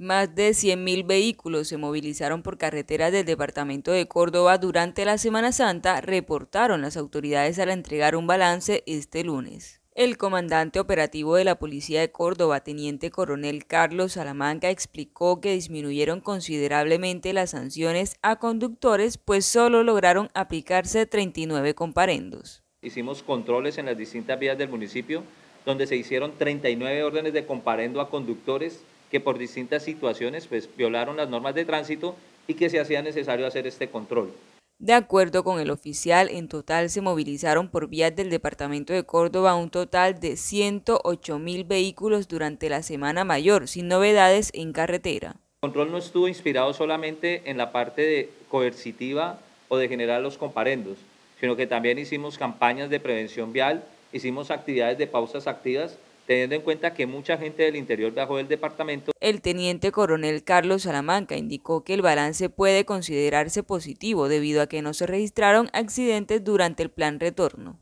Más de 100.000 vehículos se movilizaron por carreteras del departamento de Córdoba durante la Semana Santa, reportaron las autoridades al entregar un balance este lunes. El comandante operativo de la Policía de Córdoba, teniente coronel Carlos Salamanca, explicó que disminuyeron considerablemente las sanciones a conductores, pues solo lograron aplicarse 39 comparendos. Hicimos controles en las distintas vías del municipio, donde se hicieron 39 órdenes de comparendo a conductores que por distintas situaciones pues, violaron las normas de tránsito y que se hacía necesario hacer este control. De acuerdo con el oficial, en total se movilizaron por vías del departamento de Córdoba un total de 108 mil vehículos durante la Semana Mayor, sin novedades en carretera. El control no estuvo inspirado solamente en la parte coercitiva o de generar los comparendos, sino que también hicimos campañas de prevención vial, hicimos actividades de pausas activas teniendo en cuenta que mucha gente del interior bajó del departamento. El teniente coronel Carlos Salamanca indicó que el balance puede considerarse positivo debido a que no se registraron accidentes durante el plan retorno.